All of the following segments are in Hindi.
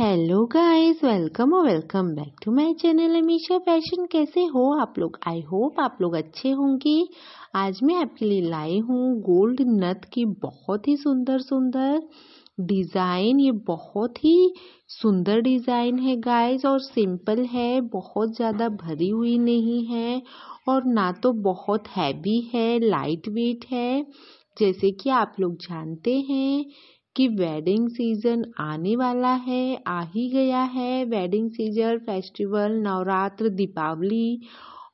हेलो गाइस वेलकम और welcome back to my channel Amisha fashion कैसे हो आप लोग आई होप आप लोग अच्छे होंगे आज मैं आपके लिए लाई हूँ गोल्ड नथ की बहुत ही सुंदर सुंदर डिज़ाइन ये बहुत ही सुंदर डिज़ाइन है गाइस और सिंपल है बहुत ज़्यादा भरी हुई नहीं है और ना तो बहुत हैवी है लाइट वेट है जैसे कि आप लोग जानते हैं कि वेडिंग सीजन आने वाला है आ ही गया है wedding season festival Navratra Deepawali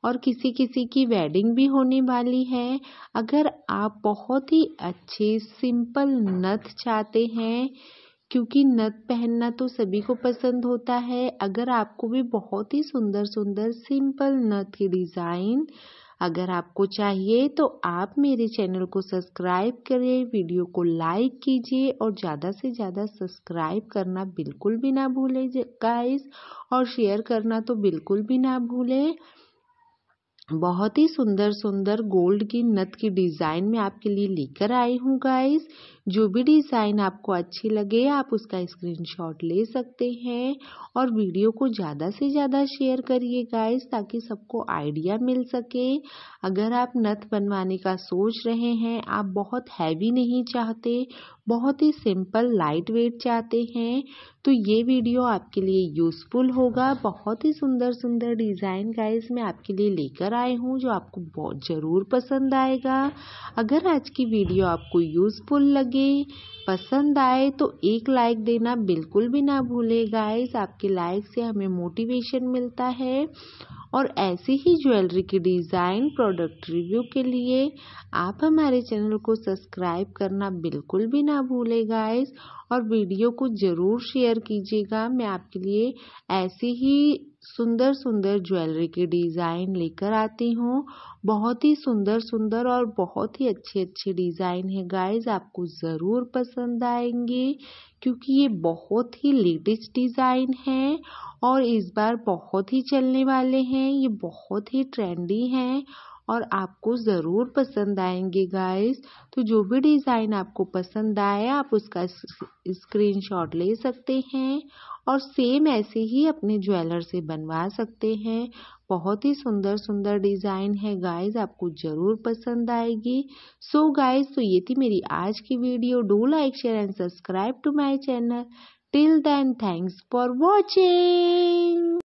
और किसी किसी की वेडिंग भी होने वाली है अगर आप बहुत ही अच्छे सिंपल नथ चाहते हैं क्योंकि नथ पहनना तो सभी को पसंद होता है अगर आपको भी बहुत ही सुंदर सुंदर सिंपल नथ के डिज़ाइन अगर आपको चाहिए तो आप मेरे चैनल को सब्सक्राइब करें वीडियो को लाइक कीजिए और ज़्यादा से ज़्यादा सब्सक्राइब करना बिल्कुल भी ना भूलें गाइस और शेयर करना तो बिल्कुल भी ना भूलें बहुत ही सुंदर सुंदर गोल्ड की नथ की डिज़ाइन में आपके लिए लेकर आई हूँ गाइस जो भी डिज़ाइन आपको अच्छी लगे आप उसका स्क्रीनशॉट ले सकते हैं और वीडियो को ज़्यादा से ज़्यादा शेयर करिए गाइस ताकि सबको आइडिया मिल सके अगर आप नथ बनवाने का सोच रहे हैं आप बहुत हैवी नहीं चाहते बहुत ही सिंपल लाइट वेट चाहते हैं तो ये वीडियो आपके लिए यूज़फुल होगा बहुत ही सुंदर सुंदर डिज़ाइन गाइस मैं आपके लिए लेकर आई हूँ जो आपको बहुत ज़रूर पसंद आएगा अगर आज की वीडियो आपको यूज़फुल लगे लगे पसंद आए तो एक लाइक देना बिल्कुल भी ना भूले गाइस आपके लाइक से हमें मोटिवेशन मिलता है और ऐसी ही ज्वेलरी की डिज़ाइन प्रोडक्ट रिव्यू के लिए आप हमारे चैनल को सब्सक्राइब करना बिल्कुल भी ना भूले गाइस और वीडियो को ज़रूर शेयर कीजिएगा मैं आपके लिए ऐसी ही सुंदर सुंदर ज्वेलरी के डिज़ाइन लेकर आती हूँ बहुत ही सुंदर सुंदर और बहुत ही अच्छे अच्छे डिज़ाइन है गाइस आपको ज़रूर पसंद आएंगे क्योंकि ये बहुत ही लेटेस्ट डिज़ाइन है और इस बार बहुत ही चलने वाले हैं ये बहुत ही ट्रेंडी हैं और आपको ज़रूर पसंद आएंगे गाइस तो जो भी डिज़ाइन आपको पसंद आए आप उसका स्क्रीनशॉट ले सकते हैं और सेम ऐसे ही अपने ज्वेलर से बनवा सकते हैं बहुत ही सुंदर सुंदर डिज़ाइन है गाइस आपको ज़रूर पसंद आएगी सो so गाइस तो ये थी मेरी आज की video do like share and subscribe to my channel till then thanks for watching